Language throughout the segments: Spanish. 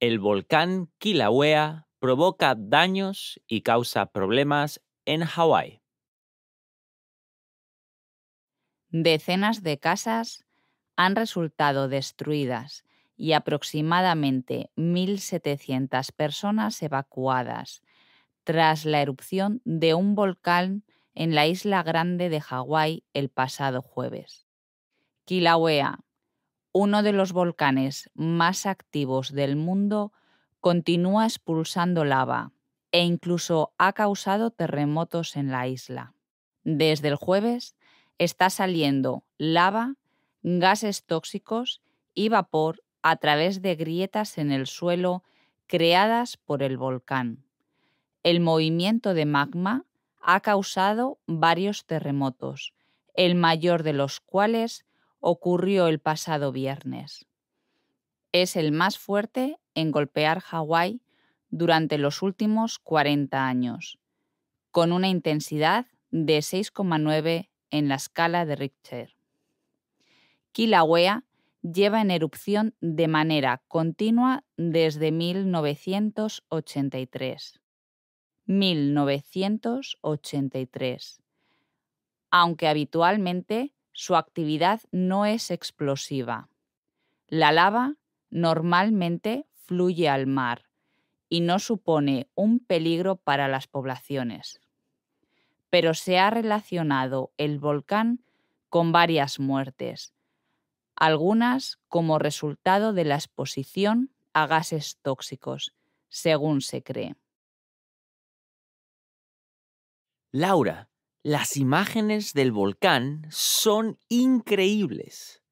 el volcán Kilauea provoca daños y causa problemas en Hawái. Decenas de casas han resultado destruidas y aproximadamente 1.700 personas evacuadas tras la erupción de un volcán en la isla grande de Hawái el pasado jueves. Kilauea, uno de los volcanes más activos del mundo, continúa expulsando lava e incluso ha causado terremotos en la isla. Desde el jueves está saliendo lava, gases tóxicos y vapor a través de grietas en el suelo creadas por el volcán. El movimiento de magma ha causado varios terremotos, el mayor de los cuales ocurrió el pasado viernes. Es el más fuerte en golpear Hawái durante los últimos 40 años, con una intensidad de 6,9 en la escala de Richter. Kilauea lleva en erupción de manera continua desde 1983. 1983. Aunque habitualmente su actividad no es explosiva. La lava normalmente fluye al mar y no supone un peligro para las poblaciones. Pero se ha relacionado el volcán con varias muertes, algunas como resultado de la exposición a gases tóxicos, según se cree. Laura, las imágenes del volcán son increíbles.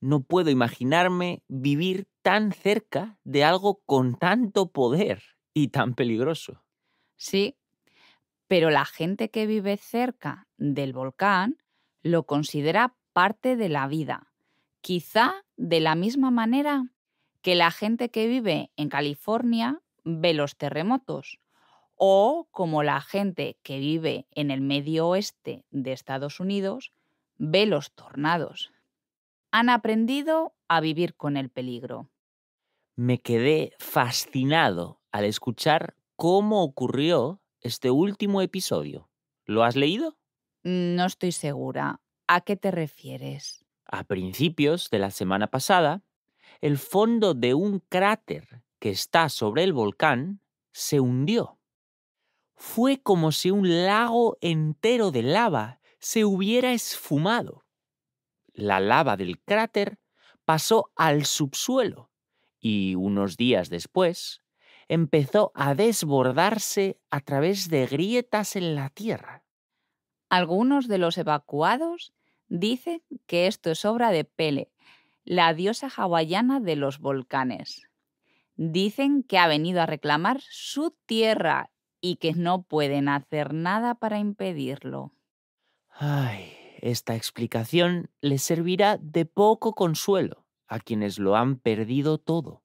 No puedo imaginarme vivir tan cerca de algo con tanto poder y tan peligroso. Sí, pero la gente que vive cerca del volcán lo considera parte de la vida, quizá de la misma manera que la gente que vive en California ve los terremotos o como la gente que vive en el medio oeste de Estados Unidos ve los tornados. Han aprendido a vivir con el peligro. Me quedé fascinado al escuchar cómo ocurrió este último episodio. ¿Lo has leído? No estoy segura. ¿A qué te refieres? A principios de la semana pasada, el fondo de un cráter que está sobre el volcán se hundió fue como si un lago entero de lava se hubiera esfumado. La lava del cráter pasó al subsuelo y unos días después empezó a desbordarse a través de grietas en la tierra. Algunos de los evacuados dicen que esto es obra de Pele, la diosa hawaiana de los volcanes. Dicen que ha venido a reclamar su tierra y que no pueden hacer nada para impedirlo. Ay, esta explicación les servirá de poco consuelo a quienes lo han perdido todo.